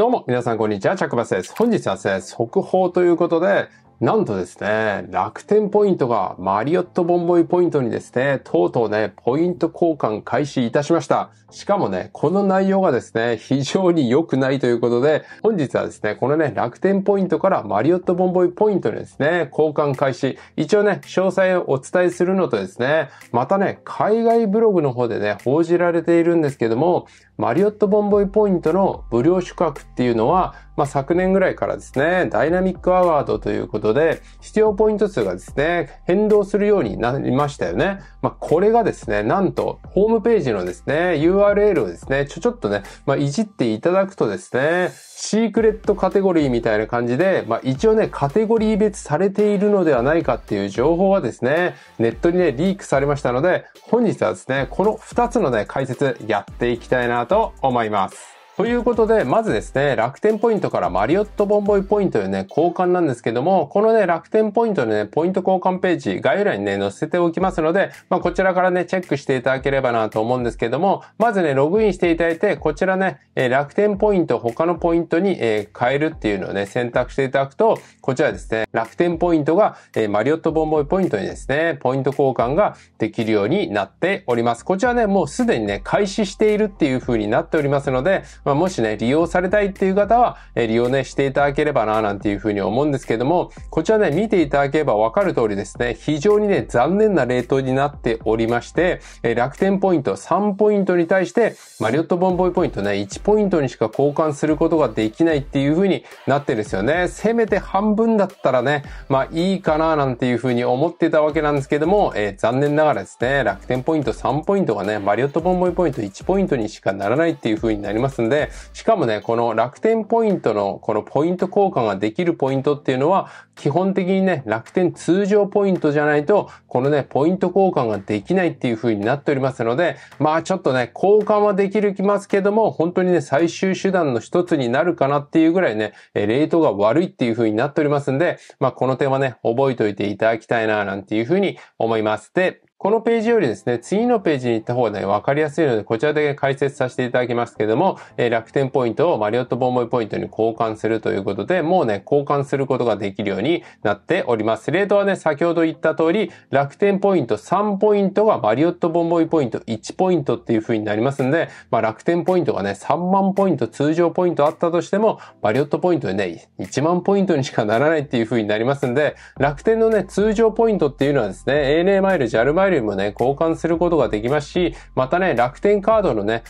どうも、皆さんこんにちは、チャックバスです。本日はですね、速報ということで、なんとですね、楽天ポイントがマリオットボンボイポイントにですね、とうとうね、ポイント交換開始いたしました。しかもね、この内容がですね、非常に良くないということで、本日はですね、このね、楽天ポイントからマリオットボンボイポイントにですね、交換開始。一応ね、詳細をお伝えするのとですね、またね、海外ブログの方でね、報じられているんですけども、マリオットボンボイポイントの無料宿泊っていうのは、まあ、昨年ぐらいからですね、ダイナミックアワードということで、必要ポイント数がですね、変動するようになりましたよね。まあ、これがですね、なんと、ホームページのですね、URL をですね、ちょちょっとね、まあ、いじっていただくとですね、シークレットカテゴリーみたいな感じで、まあ、一応ね、カテゴリー別されているのではないかっていう情報はですね、ネットにね、リークされましたので、本日はですね、この2つのね、解説やっていきたいなと思います。ということで、まずですね、楽天ポイントからマリオットボンボイポイントへね、交換なんですけども、このね、楽天ポイントのね、ポイント交換ページ、概要欄にね、載せておきますので、まあ、こちらからね、チェックしていただければなと思うんですけども、まずね、ログインしていただいて、こちらね、え楽天ポイント、他のポイントに、え変えるっていうのをね、選択していただくと、こちらですね、楽天ポイントが、えマリオットボンボイポイントにですね、ポイント交換ができるようになっております。こちらね、もうすでにね、開始しているっていう風になっておりますので、まあ、もしね、利用されたいっていう方は、え利用ね、していただければな、なんていうふうに思うんですけども、こちらね、見ていただければわかる通りですね、非常にね、残念なレートになっておりまして、え楽天ポイント3ポイントに対して、マリオットボンボイポイントね、1ポイントにしか交換することができないっていうふうになってるんですよね。せめて半分だったらね、まあいいかな、なんていうふうに思ってたわけなんですけども、えー、残念ながらですね、楽天ポイント3ポイントがね、マリオットボンボイポイント1ポイントにしかならないっていうふうになりますんで、で、しかもね、この楽天ポイントのこのポイント交換ができるポイントっていうのは、基本的にね、楽天通常ポイントじゃないと、このね、ポイント交換ができないっていう風になっておりますので、まあちょっとね、交換はできるきますけども、本当にね、最終手段の一つになるかなっていうぐらいね、レートが悪いっていう風になっておりますんで、まあこの点はね、覚えておいていただきたいな、なんていう風に思います。で、このページよりですね、次のページに行った方がね、わかりやすいので、こちらで解説させていただきますけども、えー、楽天ポイントをマリオットボンボイポイントに交換するということで、もうね、交換することができるようになっております。レートはね、先ほど言った通り、楽天ポイント3ポイントがマリオットボンボイポイント1ポイントっていう風になりますんで、まあ楽天ポイントがね、3万ポイント、通常ポイントあったとしても、マリオットポイントでね、1万ポイントにしかならないっていう風になりますんで、楽天のね、通常ポイントっていうのはですね、ANA マイル、JAL マイルイルもね、交換することができますし、またね、楽天カードのね、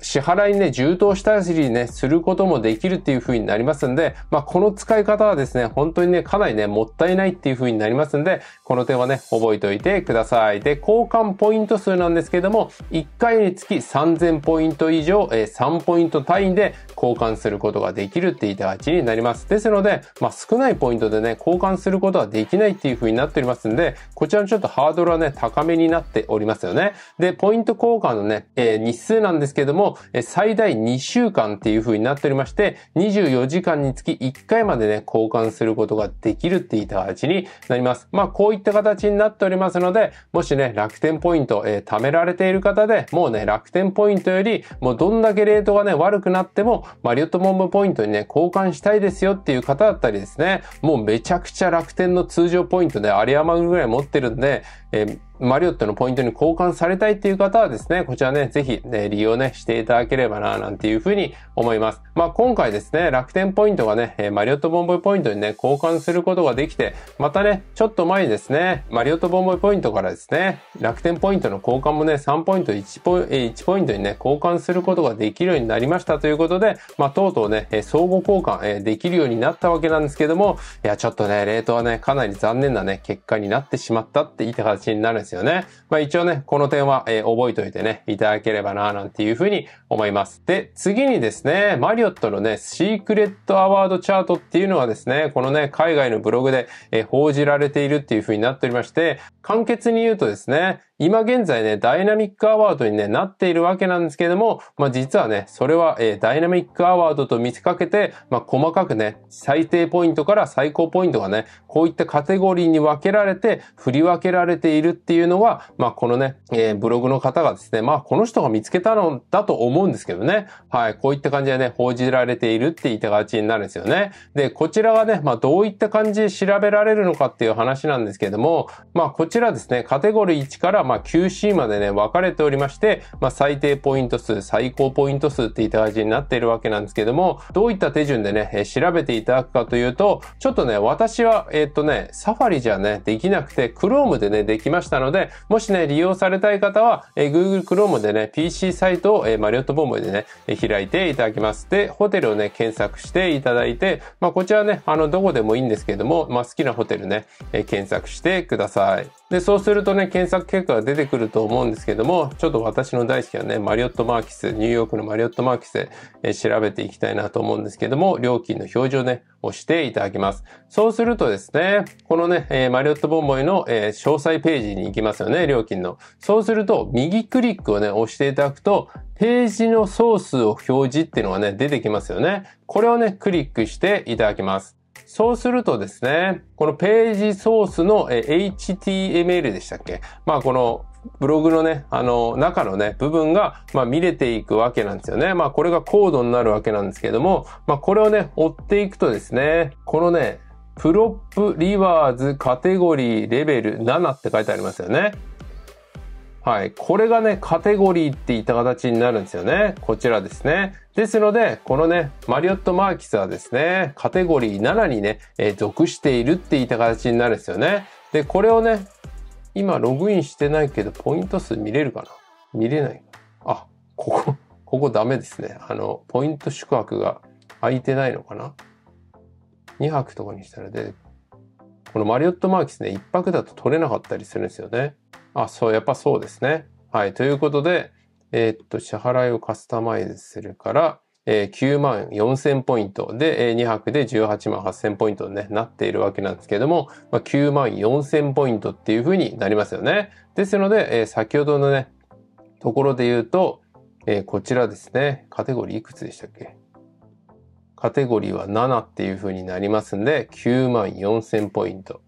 支払いにね、充当したりね、することもできるっていう風になりますんで、まあ、この使い方はですね、本当にね、かなりね、もったいないっていう風になりますんで、この点はね、覚えておいてください。で、交換ポイント数なんですけども、1回につき3000ポイント以上、え3ポイント単位で交換することができるっていった形になります。ですので、まあ、少ないポイントでね、交換することはできないっていう風になっておりますんで、こちらのちょっとハードルはね、高めになっておりますよね。で、ポイント交換のね、えー、日数なんですけども、最大2週間っていう風になっておりまして、24時間につき1回までね、交換することができるっていった形になります。まあ、こういった形になっておりますので、もしね、楽天ポイント、えー、貯められている方で、もうね、楽天ポイントより、もうどんだけレートがね、悪くなっても、マリオットモンブポイントにね、交換したいですよっていう方だったりですね、もうめちゃくちゃ楽天の通常ポイントであり余るぐらい持ってるんで、えーマリオットのポイントに交換されたいっていう方はですね、こちらね、ぜひ、ね、利用ね、していただければな、なんていうふうに思います。まあ、今回ですね、楽天ポイントがね、マリオットボンボイポイントにね、交換することができて、またね、ちょっと前にですね、マリオットボンボイポイントからですね、楽天ポイントの交換もね、3ポイント1ポイ1ポイントにね、交換することができるようになりましたということで、まあ、とうとうね、相互交換できるようになったわけなんですけども、いや、ちょっとね、レートはね、かなり残念なね、結果になってしまったっていった形になるんですですよね。まあ一応ね、この点は、えー、覚えておいてね、いただければな、なんていうふうに思います。で、次にですね、マリオットのね、シークレットアワードチャートっていうのはですね、このね、海外のブログで、えー、報じられているっていうふうになっておりまして、簡潔に言うとですね、今現在ね、ダイナミックアワードに、ね、なっているわけなんですけれども、まあ実はね、それは、えー、ダイナミックアワードと見せかけて、まあ細かくね、最低ポイントから最高ポイントがね、こういったカテゴリーに分けられて、振り分けられているっていうのは、まあこのね、えー、ブログの方がですね、まあこの人が見つけたのだと思うんですけどね、はい、こういった感じでね、報じられているって言ったちになるんですよね。で、こちらがね、まあどういった感じで調べられるのかっていう話なんですけども、まあこちらですね、カテゴリー1から、まあ QC までね、分かれておりまして、まあ最低ポイント数、最高ポイント数っていった感じになっているわけなんですけども、どういった手順でね、調べていただくかというと、ちょっとね、私は、えっとね、サファリじゃね、できなくて、Chrome でね、できましたので、もしね、利用されたい方は、え Google Chrome でね、PC サイトを、えマリオットボムでね、開いていただきます。で、ホテルをね、検索していただいて、まあこちらね、あの、どこでもいいんですけども、まあ好きなホテルね、え検索してください。で、そうするとね、検索結果が出てくると思うんですけども、ちょっと私の大好きなね、マリオットマーキス、ニューヨークのマリオットマーキス、え調べていきたいなと思うんですけども、料金の表示をね、押していただきます。そうするとですね、このね、えマリオットボンボイの、え詳細ページに行きますよね、料金の。そうすると、右クリックをね、押していただくと、ページのソースを表示っていうのがね、出てきますよね。これをね、クリックしていただきます。そうするとですね、このページソースの HTML でしたっけまあこのブログのね、あの、中のね、部分が、まあ、見れていくわけなんですよね。まあ、これがコードになるわけなんですけども、まあ、これをね、追っていくとですね、このね、プロップリワーズカテゴリーレベル7って書いてありますよね。はい。これがね、カテゴリーって言った形になるんですよね。こちらですね。ですので、このね、マリオット・マーキスはですね、カテゴリー7にね、えー、属しているって言った形になるんですよね。で、これをね、今ログインしてないけど、ポイント数見れるかな見れない。あ、ここ、ここダメですね。あの、ポイント宿泊が空いてないのかな ?2 泊とかにしたらで、このマリオット・マーキスね、1泊だと取れなかったりするんですよね。あ、そう、やっぱそうですね。はい。ということで、えー、っと、支払いをカスタマイズするから、えー、9万4000ポイントで、えー、2泊で18万8000ポイントに、ね、なっているわけなんですけども、まあ、9万4000ポイントっていうふうになりますよね。ですので、えー、先ほどのね、ところで言うと、えー、こちらですね、カテゴリーいくつでしたっけカテゴリーは7っていうふうになりますんで、9万4000ポイント。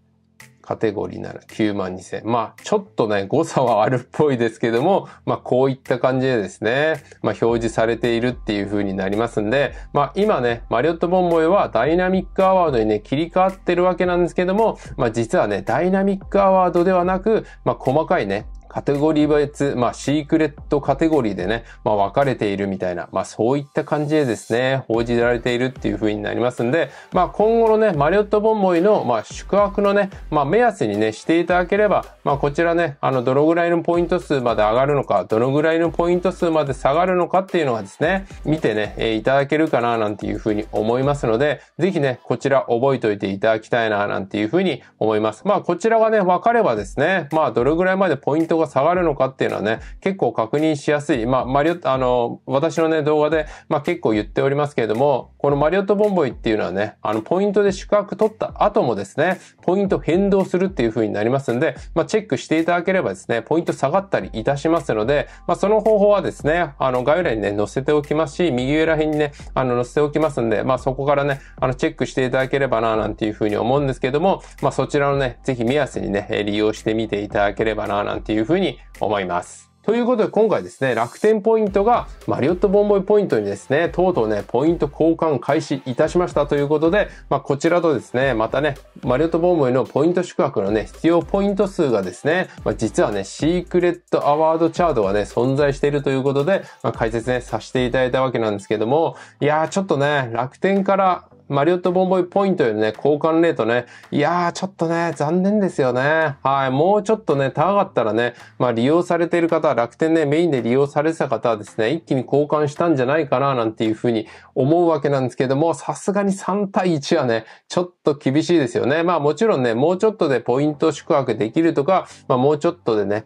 カテゴリーなら9万2000。まあ、ちょっとね、誤差はあるっぽいですけども、まあ、こういった感じでですね、まあ、表示されているっていう風になりますんで、まあ、今ね、マリオットボンボイはダイナミックアワードにね、切り替わってるわけなんですけども、まあ、実はね、ダイナミックアワードではなく、まあ、細かいね、カテゴリー別、まあ、シークレットカテゴリーでね、まあ、分かれているみたいな、まあ、そういった感じでですね、報じられているっていう風になりますんで、まあ、今後のね、マリオットボンボイの、まあ、宿泊のね、まあ、目安にね、していただければ、まあ、こちらね、あの、どのぐらいのポイント数まで上がるのか、どのぐらいのポイント数まで下がるのかっていうのがですね、見てね、えー、いただけるかな、なんていう風に思いますので、ぜひね、こちら覚えておいていただきたいな、なんていう風に思います。まあ、こちらがね、分かればですね、まあ、どれぐらいまでポイントが下がるのかっていうのはね、結構確認しやすい。まあ、マリオット、あの、私のね、動画で、まあ、結構言っておりますけれども、このマリオットボンボイっていうのはね、あの、ポイントで宿泊取った後もですね、ポイント変動するっていう風になりますんで、まあ、チェックしていただければですね、ポイント下がったりいたしますので、まあ、その方法はですね、あの、概要欄にね、載せておきますし、右上ら辺にね、あの、載せておきますんで、まあ、そこからね、あの、チェックしていただければな、なんていう風に思うんですけども、まあ、そちらのね、ぜひ目安にね、利用してみていただければな、なんていう風ふうに思います。ということで今回ですね、楽天ポイントがマリオットボンボイポイントにですね、とうとうね、ポイント交換開始いたしましたということで、まあこちらとですね、またね、マリオットボンボイのポイント宿泊のね、必要ポイント数がですね、まあ実はね、シークレットアワードチャートがね、存在しているということで、まあ解説ね、させていただいたわけなんですけども、いやーちょっとね、楽天からマリオットボンボイポイントよりね、交換レートね、いやー、ちょっとね、残念ですよね。はい、もうちょっとね、高かったらね、まあ利用されている方、楽天ね、メインで利用されてた方はですね、一気に交換したんじゃないかな、なんていうふうに思うわけなんですけども、さすがに3対1はね、ちょっと厳しいですよね。まあもちろんね、もうちょっとでポイント宿泊できるとか、まあもうちょっとでね、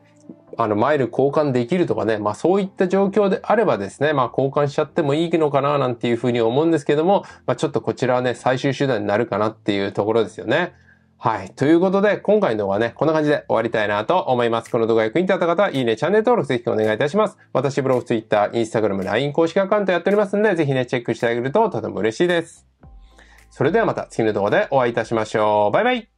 あの、マイル交換できるとかね、まあそういった状況であればですね、まあ交換しちゃってもいいのかななんていうふうに思うんですけども、まあちょっとこちらはね、最終手段になるかなっていうところですよね。はい。ということで、今回の動画はね、こんな感じで終わりたいなと思います。この動画役に立った方は、いいね、チャンネル登録ぜひお願いいたします。私、ブログ、ツイッター、インスタグラム、LINE 公式アカウントやっておりますんで、ぜひね、チェックしてあげるととても嬉しいです。それではまた次の動画でお会いいたしましょう。バイバイ